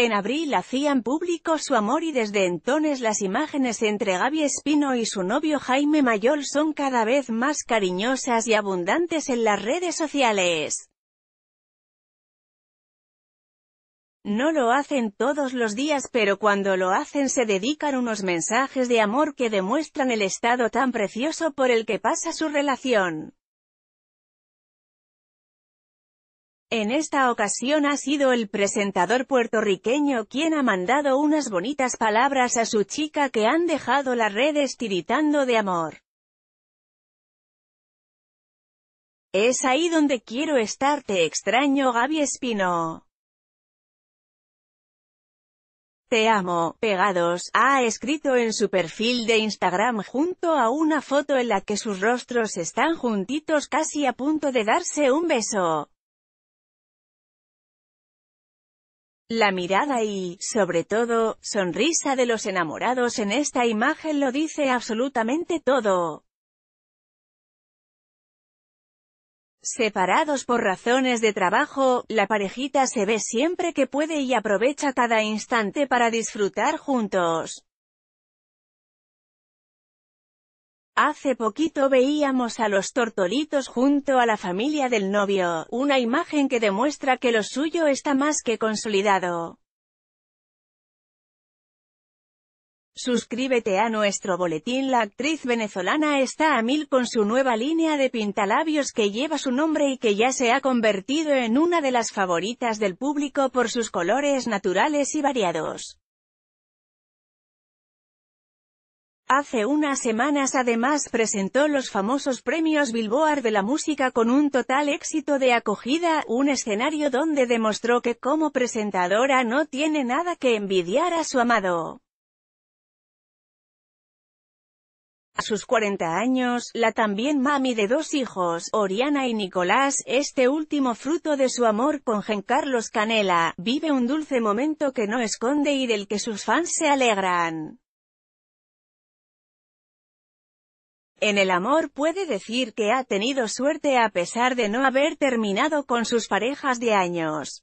En abril hacían público su amor y desde entonces las imágenes entre Gaby Espino y su novio Jaime Mayol son cada vez más cariñosas y abundantes en las redes sociales. No lo hacen todos los días pero cuando lo hacen se dedican unos mensajes de amor que demuestran el estado tan precioso por el que pasa su relación. En esta ocasión ha sido el presentador puertorriqueño quien ha mandado unas bonitas palabras a su chica que han dejado las redes tiritando de amor. Es ahí donde quiero estar te extraño Gaby Espino. Te amo, pegados, ha escrito en su perfil de Instagram junto a una foto en la que sus rostros están juntitos casi a punto de darse un beso. La mirada y, sobre todo, sonrisa de los enamorados en esta imagen lo dice absolutamente todo. Separados por razones de trabajo, la parejita se ve siempre que puede y aprovecha cada instante para disfrutar juntos. Hace poquito veíamos a los tortolitos junto a la familia del novio, una imagen que demuestra que lo suyo está más que consolidado. Suscríbete a nuestro boletín La actriz venezolana está a mil con su nueva línea de pintalabios que lleva su nombre y que ya se ha convertido en una de las favoritas del público por sus colores naturales y variados. Hace unas semanas además presentó los famosos premios Billboard de la música con un total éxito de acogida, un escenario donde demostró que como presentadora no tiene nada que envidiar a su amado. A sus 40 años, la también mami de dos hijos, Oriana y Nicolás, este último fruto de su amor con Gen Carlos Canela, vive un dulce momento que no esconde y del que sus fans se alegran. En el amor puede decir que ha tenido suerte a pesar de no haber terminado con sus parejas de años.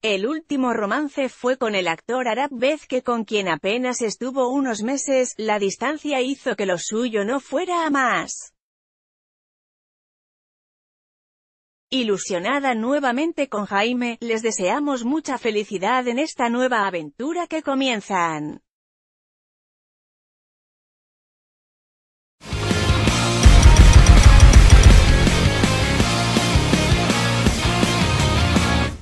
El último romance fue con el actor Arab Bez que con quien apenas estuvo unos meses, la distancia hizo que lo suyo no fuera a más. Ilusionada nuevamente con Jaime, les deseamos mucha felicidad en esta nueva aventura que comienzan.